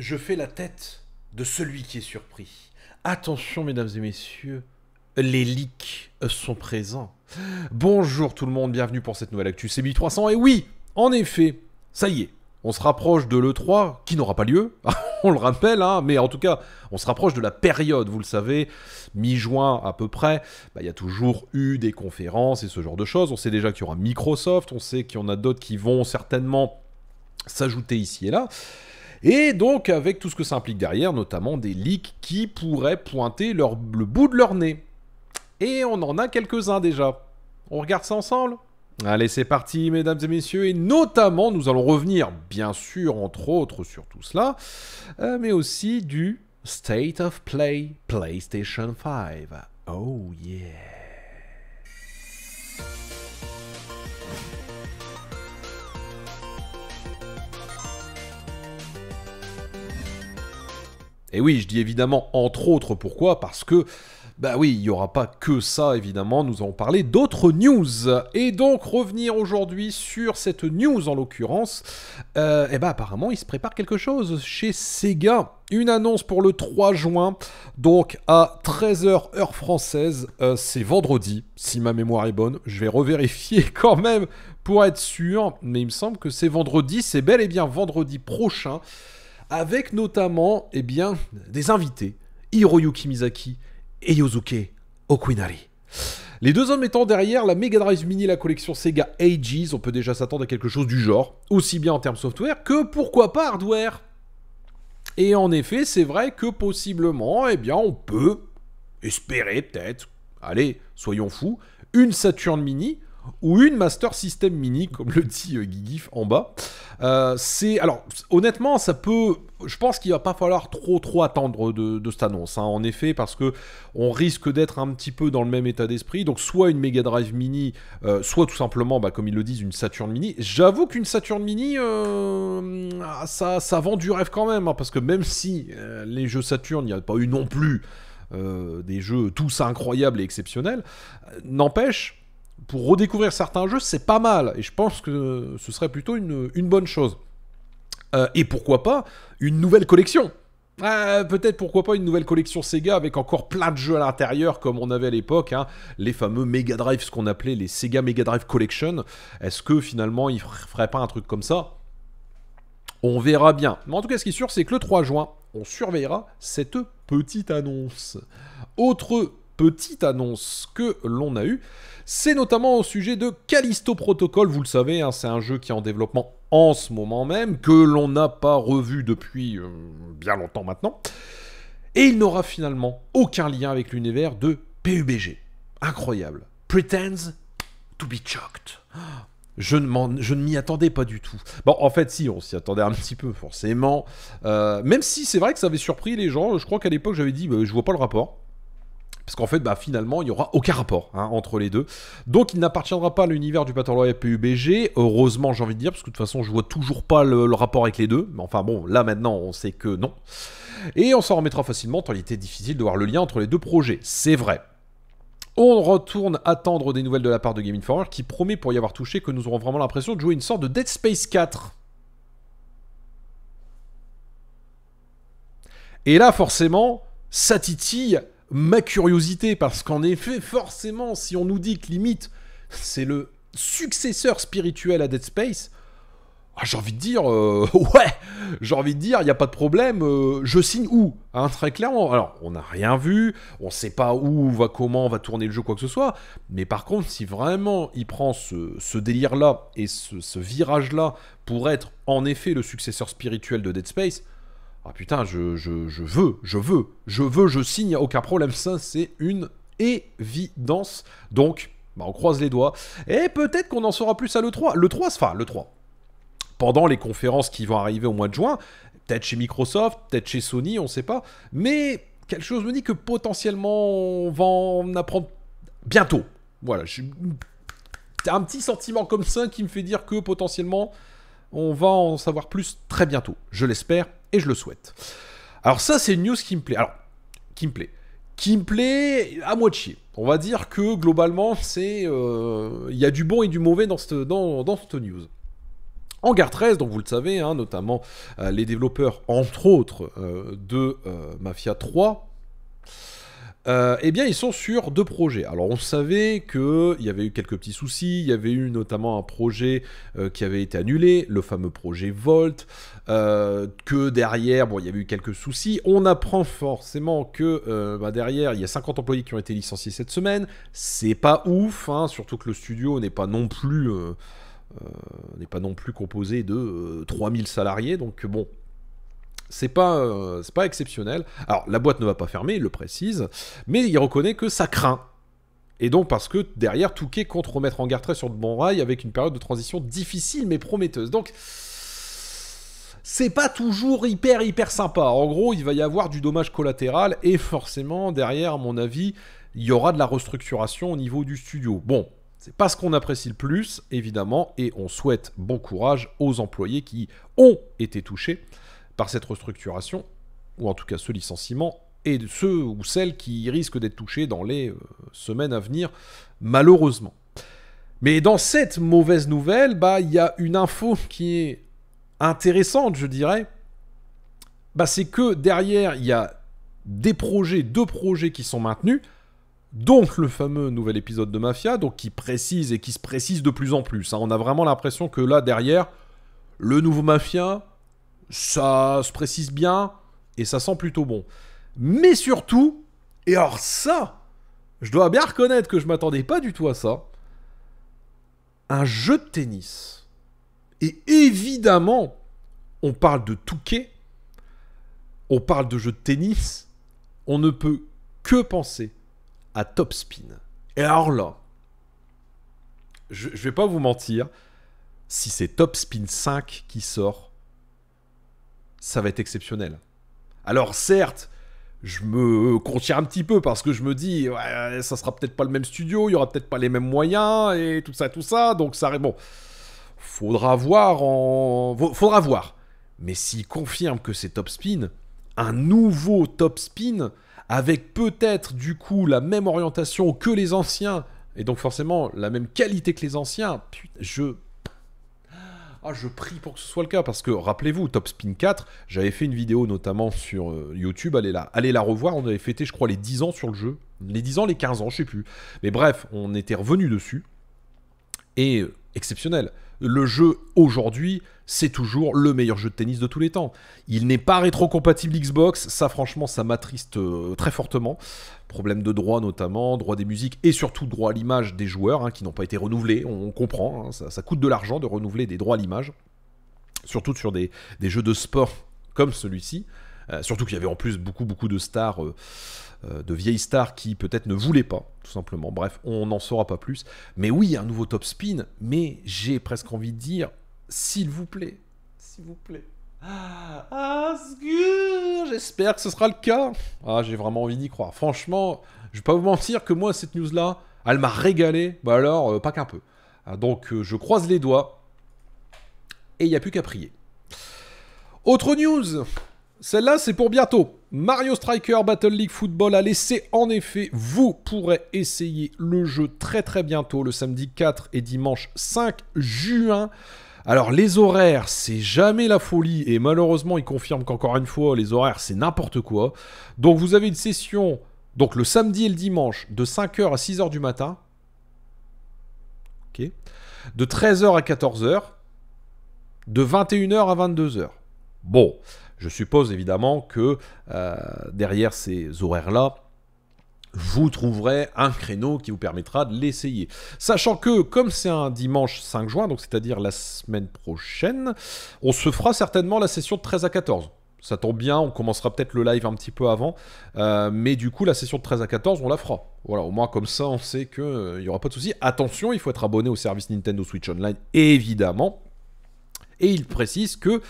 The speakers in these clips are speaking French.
je fais la tête de celui qui est surpris. Attention, mesdames et messieurs, les leaks sont présents. Bonjour tout le monde, bienvenue pour cette nouvelle actu CB300. Et oui, en effet, ça y est, on se rapproche de l'E3 qui n'aura pas lieu, on le rappelle, hein, mais en tout cas, on se rapproche de la période, vous le savez, mi-juin à peu près, bah, il y a toujours eu des conférences et ce genre de choses. On sait déjà qu'il y aura Microsoft, on sait qu'il y en a d'autres qui vont certainement s'ajouter ici et là. Et donc avec tout ce que ça implique derrière, notamment des leaks qui pourraient pointer le bout de leur nez. Et on en a quelques-uns déjà. On regarde ça ensemble Allez, c'est parti, mesdames et messieurs, et notamment, nous allons revenir, bien sûr, entre autres, sur tout cela, euh, mais aussi du State of Play PlayStation 5. Oh yeah Et oui, je dis évidemment entre autres pourquoi, parce que, bah oui, il n'y aura pas que ça évidemment, nous allons parler d'autres news. Et donc revenir aujourd'hui sur cette news en l'occurrence, et euh, eh bah ben, apparemment il se prépare quelque chose chez Sega. Une annonce pour le 3 juin, donc à 13h heure française, euh, c'est vendredi, si ma mémoire est bonne, je vais revérifier quand même pour être sûr, mais il me semble que c'est vendredi, c'est bel et bien vendredi prochain avec notamment eh bien, des invités, Hiroyuki Mizaki et Yosuke Okunari. Les deux hommes étant derrière la Mega Drive Mini, la collection Sega Ages, on peut déjà s'attendre à quelque chose du genre, aussi bien en termes software que pourquoi pas hardware. Et en effet, c'est vrai que possiblement, eh bien, on peut espérer peut-être, allez, soyons fous, une Saturn Mini ou une Master System Mini, comme le dit euh, Guigif Gigif en bas. Euh, c'est alors honnêtement, ça peut. Je pense qu'il va pas falloir trop trop attendre de, cette annonce. Hein. en effet, parce que on risque d'être un petit peu dans le même état d'esprit. Donc soit une Mega Drive Mini, euh, soit tout simplement, bah, comme ils le disent, une Saturn Mini. J'avoue qu'une Saturn Mini, ah, ça, vend du rêve quand même, hein, parce que même si les jeux Saturn, il n'y a pas eu non plus. des jeux tous incroyables et exceptionnels. N'empêche, pour redécouvrir certains jeux, c'est pas mal. Et je pense que ce serait plutôt une, bonne chose. Euh, et pourquoi pas une nouvelle collection euh, Peut-être pourquoi pas une nouvelle collection Sega avec encore plein de jeux à l'intérieur comme on avait à l'époque, hein. les fameux Mega Drive, ce qu'on appelait les Sega Mega Drive Collection. Est-ce que finalement ils feraient pas un truc comme ça On verra bien. Mais en tout cas, ce qui est sûr, c'est que le 3 juin, on surveillera cette petite annonce. Autre petite annonce que l'on a eue. C'est notamment au sujet de Callisto Protocol, vous le savez, hein, c'est un jeu qui est en développement en ce moment même, que l'on n'a pas revu depuis euh, bien longtemps maintenant. Et il n'aura finalement aucun lien avec l'univers de PUBG. Incroyable. Pretends to be shocked. Je ne, m'y attendais pas du tout. Bon, en fait, si, on s'y attendait un petit peu, forcément. Euh, même si c'est vrai que ça avait surpris les gens. Je crois qu'à l'époque, j'avais dit, je bah, je vois pas le rapport parce qu'en fait, bah, finalement, il n'y aura aucun rapport hein, entre les deux. Donc, il n'appartiendra pas à l'univers du Battle Royale PUBG. Heureusement, j'ai envie de dire, parce que de toute façon, je vois toujours pas le, le, rapport avec les deux. Mais enfin, bon, là maintenant, on sait que non. Et on s'en remettra facilement, tant il était difficile de voir le lien entre les deux projets. C'est vrai. On retourne attendre des nouvelles de la part de Game Informer qui promet pour y avoir touché que nous aurons vraiment l'impression de jouer une sorte de Dead Space 4. Et là, forcément, ça titille ma curiosité, parce qu'en effet, forcément, si on nous dit que limite, c'est le successeur spirituel à Dead Space, ah, j'ai envie de dire, euh, ouais, j'ai envie de dire, il n'y a pas de problème, euh, je signe où hein, Très clairement. Alors, on n'a rien vu, on ne sait pas où va, comment va tourner le jeu, quoi que ce soit. Mais par contre, si vraiment il prend ce, délire-là et ce virage-là pour être en effet le successeur spirituel de Dead Space, ah putain, je, je, je, veux, je veux, je veux, je signe, aucun problème. Ça, c'est une évidence. Donc, bah, on croise les doigts. Et peut-être qu'on en saura plus à l'E3. L'E3, enfin, l'E3. Pendant les conférences qui vont arriver au mois de juin, peut-être chez Microsoft, peut-être chez Sony, on ne sait pas. Mais quelque chose me dit que potentiellement, on va en apprendre bientôt. Voilà, j'ai un petit sentiment comme ça qui me fait dire que potentiellement, on va en savoir plus très bientôt, je l'espère et je le souhaite. Alors ça, c'est une news qui me plaît. Alors, qui me plaît. Qui me plaît à moitié. On va dire que globalement, c'est euh, il y a du bon et du mauvais dans cette, dans, En cette news. 13, donc vous le savez, hein, notamment euh, les développeurs, entre autres, euh, de Mafia 3, euh, eh bien, ils sont sur deux projets. Alors, on savait qu'il y avait eu quelques petits soucis. Il y avait eu notamment un projet euh, qui avait été annulé, le fameux projet Volt. Euh, que derrière, bon, il y avait eu quelques soucis. On apprend forcément que bah, derrière, il y a 50 employés qui ont été licenciés cette semaine. C'est pas ouf, hein, surtout que le studio n'est pas non plus. n'est pas non plus composé de 3000 salariés, donc bon, c'est pas, euh, pas exceptionnel. Alors, la boîte ne va pas fermer, il le précise, mais il reconnaît que ça craint. Et donc, parce que derrière, Touquet compte remettre en garde très sur de bons rails avec une période de transition difficile mais prometteuse. Donc, c'est pas toujours hyper, hyper sympa. En gros, il va y avoir du dommage collatéral et forcément, derrière, à mon avis, il y aura de la restructuration au niveau du studio. Bon, c'est pas ce qu'on apprécie le plus, évidemment, et on souhaite bon courage aux employés qui ont été touchés par cette restructuration, ou en tout cas ce licenciement, et ceux ou celles qui risquent d'être touchés dans les euh, semaines à venir, malheureusement. Mais dans cette mauvaise nouvelle, bah, il y a une info qui est intéressante, je dirais. Bah, c'est que derrière, il y a des projets, deux projets qui sont maintenus, donc le fameux nouvel épisode de Mafia, donc qui précise et qui se précise de plus en plus. Hein. On a vraiment l'impression que là, derrière, le nouveau Mafia, ça se précise bien et ça sent plutôt bon. Mais surtout, et alors ça, je dois bien reconnaître que je m'attendais pas du tout à ça, un jeu de tennis. Et évidemment, on parle de touquet, on parle de jeu de tennis, on ne peut que penser à Top Spin. Et alors là, je, ne vais pas vous mentir, si c'est Top Spin 5 qui sort, ça va être exceptionnel. Alors certes, je me contiens un petit peu parce que je me dis, ouais, ça sera peut-être pas le même studio, il y aura peut-être pas les mêmes moyens et tout ça, tout ça. Donc ça, bon, faudra voir en, faudra voir. Mais s'il confirme que c'est top spin, un nouveau top spin avec peut-être du coup la même orientation que les anciens et donc forcément la même qualité que les anciens, putain, je ah, je prie pour que ce soit le cas, parce que rappelez-vous, Top Spin 4, j'avais fait une vidéo notamment sur euh, YouTube, allez la, allez la revoir, on avait fêté, je crois, les 10 ans sur le jeu. Les 10 ans, les 15 ans, je sais plus. Mais bref, on était revenu dessus est exceptionnel. Le jeu aujourd'hui, c'est toujours le meilleur jeu de tennis de tous les temps. Il n'est pas rétrocompatible Xbox, ça franchement, ça m'attriste euh, très fortement. Problème de droit notamment, droit des musiques et surtout droit à l'image des joueurs hein, qui n'ont pas été renouvelés, on, comprend, hein, ça, coûte de l'argent de renouveler des droits à l'image, surtout sur des jeux de sport comme celui-ci. Euh, surtout qu'il y avait en plus beaucoup, beaucoup de stars, euh, euh, de vieilles stars qui peut-être ne voulaient pas, tout simplement. Bref, on n'en saura pas plus. Mais oui, un nouveau top spin, mais j'ai presque envie de dire, s'il vous plaît, s'il vous plaît. Ah, j'espère que ce sera le cas. Ah, j'ai vraiment envie d'y croire. Franchement, je vais pas vous mentir que moi, cette news-là, elle m'a régalé. Bah alors, pas qu'un peu. Ah, donc, je croise les doigts. Et il n'y a plus qu'à prier. Autre news celle-là, c'est pour bientôt. Mario Striker Battle League Football a laissé en effet, vous pourrez essayer le jeu très très bientôt, le samedi 4 et dimanche 5 juin. Alors les horaires, c'est jamais la folie et malheureusement ils confirment qu'encore une fois les horaires c'est n'importe quoi. Donc vous avez une session donc le samedi et le dimanche de 5h à 6h du matin. OK. De 13h à 14h, de 21h à 22h. Bon, je suppose évidemment que euh, derrière ces horaires-là, vous trouverez un créneau qui vous permettra de l'essayer. Sachant que, comme c'est un dimanche 5 juin, donc c'est-à-dire la semaine prochaine, on se fera certainement la session de 13 à 14. Ça tombe bien, on commencera peut-être le live un petit peu avant, euh, mais du coup, la session de 13 à 14, on la fera. Voilà, au moins comme ça, on sait qu'il euh, n'y aura pas de souci. Attention, il faut être abonné au service Nintendo Switch Online, évidemment. Et il précise que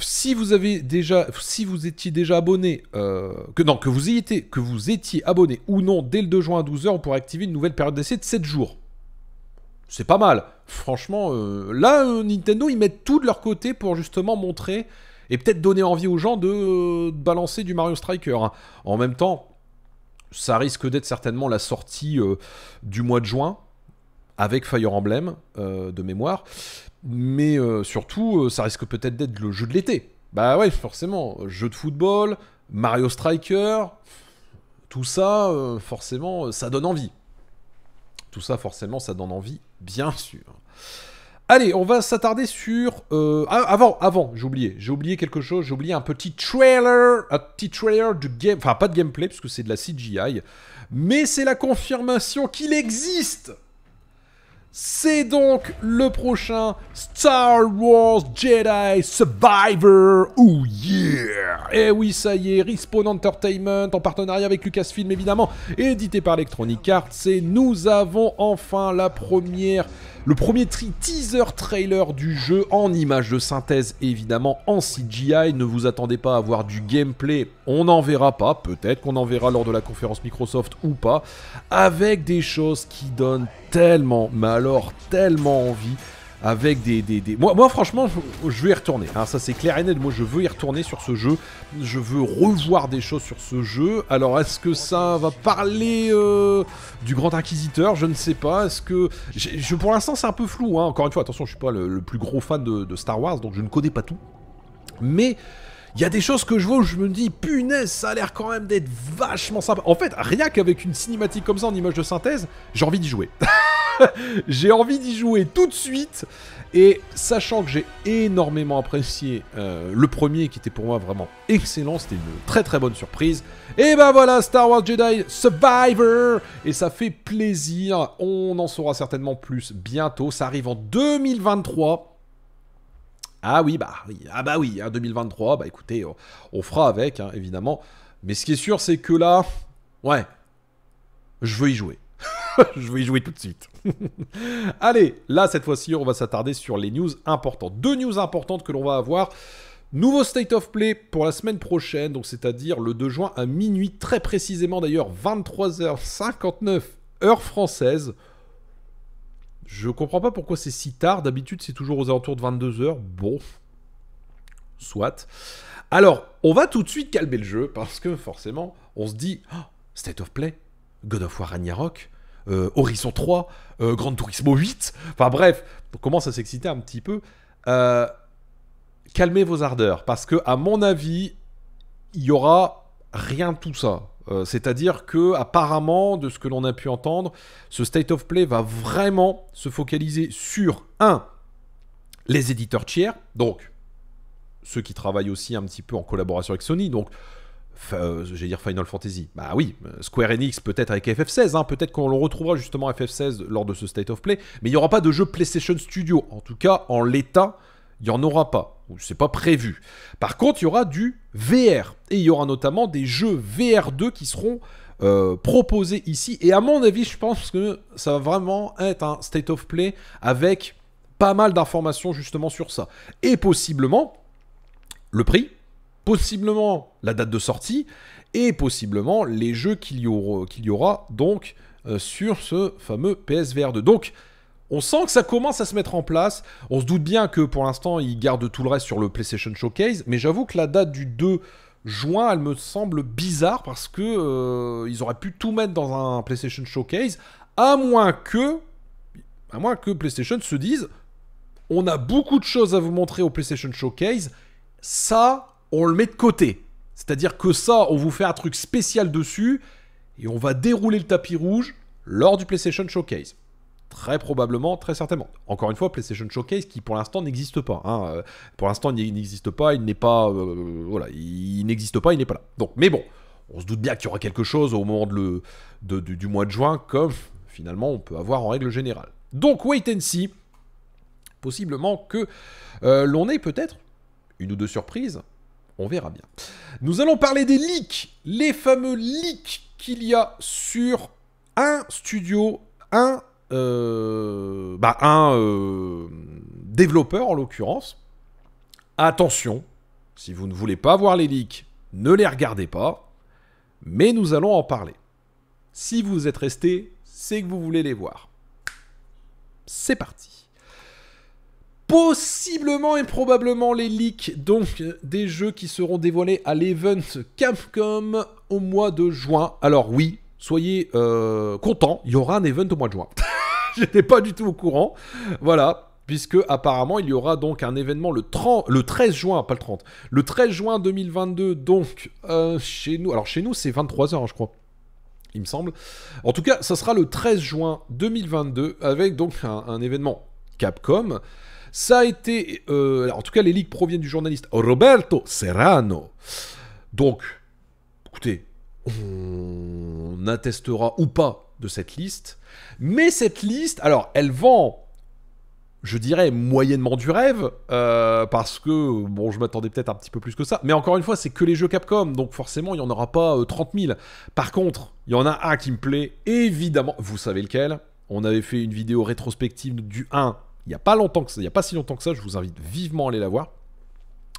si vous avez déjà, si vous étiez déjà abonné, euh, que non, que vous étiez, que vous étiez abonné ou non, dès le 2 juin à 12h, on pourrait activer une nouvelle période d'essai de 7 jours. C'est pas mal. Franchement, euh, là, euh, Nintendo, ils mettent tout de leur côté pour justement montrer et peut-être donner envie aux gens de, balancer du Mario Striker. Hein. En même temps, ça risque d'être certainement la sortie du mois de juin avec Fire Emblem euh, de mémoire. Mais euh, surtout, euh, ça risque peut-être d'être le jeu de l'été. Bah ouais, forcément. Jeu de football, Mario Striker, tout ça, forcément, ça donne envie. Tout ça, forcément, ça donne envie, bien sûr. Allez, on va s'attarder sur... Ah, avant, avant, j'ai oublié. J'ai oublié quelque chose. J'ai oublié un petit trailer. Un petit trailer de game... Enfin, pas de gameplay, puisque c'est de la CGI. Mais c'est la confirmation qu'il existe c'est donc le prochain Star Wars Jedi Survivor. Oh yeah! Et eh oui, ça y est, Respawn Entertainment en partenariat avec Lucasfilm évidemment, édité par Electronic Arts. Et nous avons enfin la première le premier teaser trailer du jeu en images de synthèse évidemment en CGI. Ne vous attendez pas à voir du gameplay, on n'en verra pas, peut-être qu'on en verra lors de la conférence Microsoft ou pas, avec des choses qui donnent tellement mal alors tellement envie avec des... des, des... Moi, franchement, je, vais y retourner. Hein, ça, c'est clair et net. Moi, je veux y retourner sur ce jeu. Je veux revoir des choses sur ce jeu. Alors, est-ce que ça va parler euh, du Grand Inquisiteur Je ne sais pas. Est-ce que... Je, pour l'instant, c'est un peu flou. Hein. Encore une fois, attention, je suis pas le, plus gros fan de, de Star Wars, donc je ne connais pas tout. Mais... Il y a des choses que je vois où je me dis, punaise, ça a l'air quand même d'être vachement sympa. En fait, rien qu'avec une cinématique comme ça en image de synthèse, j'ai envie d'y jouer. j'ai envie d'y jouer tout de suite. Et sachant que j'ai énormément apprécié euh, le premier qui était pour moi vraiment excellent, c'était une très très bonne surprise. Et ben voilà, Star Wars Jedi Survivor Et ça fait plaisir, on en saura certainement plus bientôt, ça arrive en 2023. Ah oui, bah oui, ah bah oui, 2023, hein, bah écoutez, on, fera avec, hein, évidemment. Mais ce qui est sûr, c'est que là, ouais, je veux y jouer. je vais y jouer tout de suite. Allez, là, cette fois-ci, on va s'attarder sur les news importantes. Deux news importantes que l'on va avoir. Nouveau State of Play pour la semaine prochaine, donc c'est-à-dire le 2 juin à minuit, très précisément d'ailleurs, 23h59, heure française. Je comprends pas pourquoi c'est si tard, d'habitude c'est toujours aux alentours de 22h, bon, soit. Alors, on va tout de suite calmer le jeu, parce que forcément, on se dit, oh, State of Play, God of War Ragnarok, euh, Horizon 3, euh, Gran Grand Turismo 8. Enfin bref, on commence à s'exciter un petit peu. Euh, calmez vos ardeurs, parce que à mon avis, il y aura rien de tout ça. C'est-à-dire que, apparemment, de ce que l'on a pu entendre, ce state of play va vraiment se focaliser sur un, les éditeurs tiers, donc ceux qui travaillent aussi un petit peu en collaboration avec Sony, donc euh, dire Final Fantasy. Bah oui, euh, Square Enix peut-être avec FF16, hein, peut-être qu'on le retrouvera justement FF16 lors de ce State of Play, mais il n'y aura pas de jeu PlayStation Studio, en tout cas en l'état, il n'y en aura pas, c'est pas prévu. Par contre, il y aura du VR, et il y aura notamment des jeux VR2 qui seront euh, proposés ici, et à mon avis, je pense que ça va vraiment être un State of Play avec pas mal d'informations justement sur ça, et possiblement le prix, possiblement la date de sortie et possiblement les jeux qu'il y, aura, donc euh, sur ce fameux PSVR 2. Donc, on sent que ça commence à se mettre en place. On se doute bien que pour l'instant, ils gardent tout le reste sur le PlayStation Showcase, mais j'avoue que la date du 2 juin, elle me semble bizarre parce que euh, auraient pu tout mettre dans un PlayStation Showcase, à moins que, à moins que PlayStation se dise, on a beaucoup de choses à vous montrer au PlayStation Showcase. Ça, on le met de côté. C'est-à-dire que ça, on vous fait un truc spécial dessus et on va dérouler le tapis rouge lors du PlayStation Showcase. Très probablement, très certainement. Encore une fois, PlayStation Showcase qui pour l'instant n'existe pas. Hein. Euh, pour l'instant, il n'existe pas, il n'est pas. Euh, voilà, il n'existe pas, il n'est pas là. Donc, mais bon, on se doute bien qu'il y aura quelque chose au moment de le, du mois de juin, comme finalement on peut avoir en règle générale. Donc, wait and see. Possiblement que euh, l'on ait peut-être une ou deux surprises on verra bien. Nous allons parler des leaks, les fameux leaks qu'il y a sur un studio, un, euh, bah, un euh, développeur en l'occurrence. Attention, si vous ne voulez pas voir les leaks, ne les regardez pas, mais nous allons en parler. Si vous êtes resté, c'est que vous voulez les voir. C'est parti possiblement et probablement les leaks donc des jeux qui seront dévoilés à l'event Capcom au mois de juin. Alors oui, soyez euh, contents, il y aura un event au mois de juin. J'étais pas du tout au courant. Voilà, puisque apparemment il y aura donc un événement le, 30, le 13 juin, pas le 30, le 13 juin 2022, donc euh, chez nous, alors chez nous c'est 23h hein, je crois, il me semble. En tout cas, ça sera le 13 juin 2022 avec donc un, un événement Capcom ça a été... Euh, en tout cas, les leaks proviennent du journaliste Roberto Serrano. Donc, écoutez, on attestera ou pas de cette liste. Mais cette liste, alors, elle vend je dirais moyennement du rêve, euh, parce que, bon, je m'attendais peut-être un petit peu plus que ça, mais encore une fois, c'est que les jeux Capcom, donc forcément, il n'y en aura pas 30 euh, 000. Par contre, il y en a un qui me plaît, évidemment, vous savez lequel, on avait fait une vidéo rétrospective du 1 il n'y a pas longtemps que ça, a pas si longtemps que ça, je vous invite vivement à aller la voir.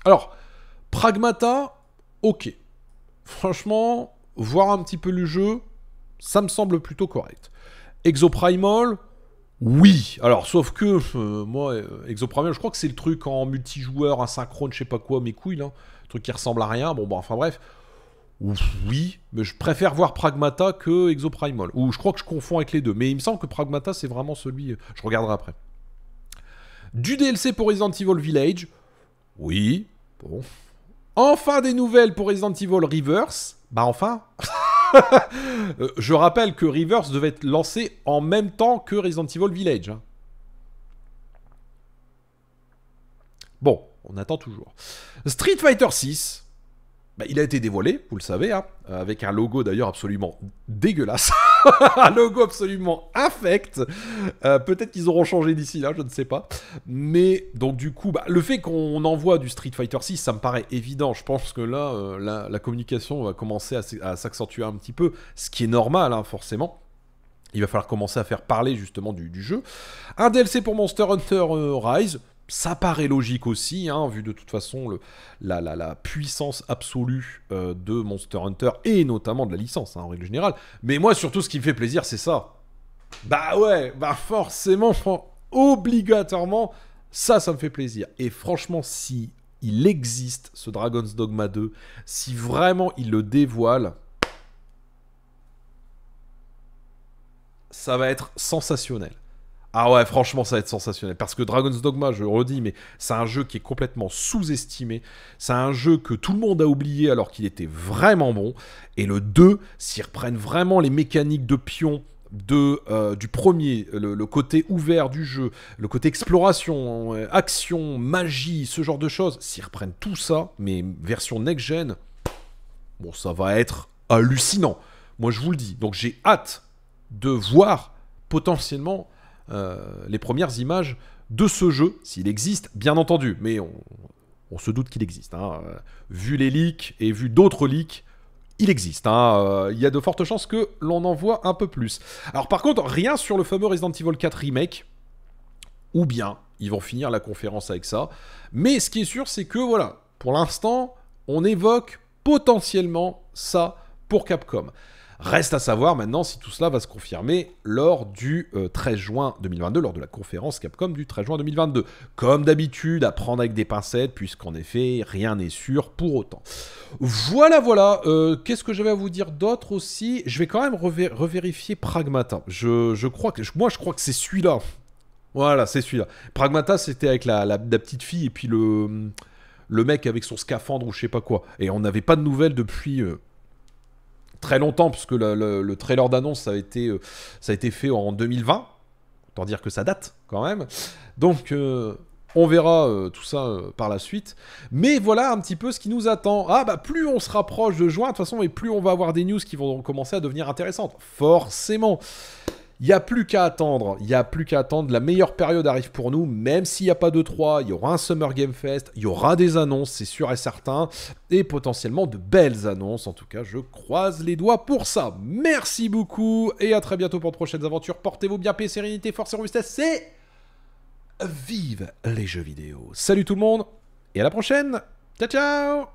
Alors, Pragmata, ok. Franchement, voir un petit peu le jeu, ça me semble plutôt correct. Exoprimal, oui. Alors, sauf que, euh, moi, euh, Exoprimal, je crois que c'est le truc en multijoueur, asynchrone, je sais pas quoi, mes couilles, là. truc qui ressemble à rien, bon, bon, enfin bref. Oui, mais je préfère voir Pragmata que Exoprimal. Ou je crois que je confonds avec les deux. Mais il me semble que Pragmata, c'est vraiment celui... Euh, je regarderai après. Du DLC pour Resident Evil Village. Oui. Bon. Enfin des nouvelles pour Resident Evil Reverse. Bah enfin. Euh, je rappelle que Reverse devait être lancé en même temps que Resident Evil Village. Hein. Bon, on attend toujours. Street Fighter 6. Bah, il a été dévoilé, vous le savez, hein, euh, avec un logo d'ailleurs absolument dégueulasse, un logo absolument infect. Euh, peut-être qu'ils auront changé d'ici là, je ne sais pas. Mais donc du coup, bah, le fait qu'on envoie du Street Fighter 6, ça me paraît évident. Je pense que là, euh, la, communication va commencer à s'accentuer un petit peu, ce qui est normal, hein, forcément. Il va falloir commencer à faire parler justement du, du, jeu. Un DLC pour Monster Hunter Rise, ça paraît logique aussi, hein, vu de toute façon la, puissance absolue euh, de Monster Hunter et notamment de la licence hein, en règle générale. Mais moi, surtout, ce qui me fait plaisir, c'est ça. Bah ouais, bah forcément, obligatoirement, ça, ça me fait plaisir. Et franchement, si il existe ce Dragon's Dogma 2, si vraiment il le dévoile, ça va être sensationnel. Ah ouais, franchement, ça va être sensationnel. Parce que Dragon's Dogma, je le redis, mais c'est un jeu qui est complètement sous-estimé. C'est un jeu que tout le monde a oublié alors qu'il était vraiment bon. Et le 2, s'ils reprennent vraiment les mécaniques de pion de, euh, du premier, le, le, côté ouvert du jeu, le côté exploration, euh, action, magie, ce genre de choses, s'ils reprennent tout ça, mais version next-gen, bon, ça va être hallucinant. Moi, je vous le dis. Donc, j'ai hâte de voir potentiellement euh, les premières images de ce jeu, s'il existe, bien entendu, mais on, se doute qu'il existe. Hein. Euh, vu les leaks et vu d'autres leaks, il existe. Hein. Euh, il y a de fortes chances que l'on en voit un peu plus. Alors par contre, rien sur le fameux Resident Evil 4 Remake, ou bien ils vont finir la conférence avec ça. Mais ce qui est sûr, c'est que voilà, pour l'instant, on évoque potentiellement ça pour Capcom. Reste à savoir maintenant si tout cela va se confirmer lors du 13 euh, juin 2022, lors de la conférence Capcom du 13 juin 2022. Comme d'habitude, à prendre avec des pincettes, puisqu'en effet, rien n'est sûr pour autant. Voilà, voilà. Euh, qu'est-ce que j'avais à vous dire d'autre aussi Je vais quand même revérifier Pragmata. Je, je crois que, moi, je crois que c'est celui-là. Voilà, c'est celui-là. Pragmata, c'était avec la, la, petite fille et puis le, le mec avec son scaphandre ou je sais pas quoi. Et on n'avait pas de nouvelles depuis... Euh, très longtemps, puisque le, trailer d'annonce, ça, a été, euh, ça a été fait en 2020. Autant dire que ça date quand même. Donc, euh, on verra euh, tout ça par la suite. Mais voilà un petit peu ce qui nous attend. Ah bah plus on se rapproche de juin, de toute façon, et plus on va avoir des news qui vont commencer à devenir intéressantes. Forcément. Il n'y a plus qu'à attendre, il n'y a plus qu'à attendre. La meilleure période arrive pour nous, même s'il n'y a pas de 3, il y aura un Summer Game Fest, il y aura des annonces, c'est sûr et certain, et potentiellement de belles annonces. En tout cas, je croise les doigts pour ça. Merci beaucoup, et à très bientôt pour de prochaines aventures. Portez-vous bien, paix, sérénité, force et robustesse, et vive les jeux vidéo. Salut tout le monde, et à la prochaine. Ciao, ciao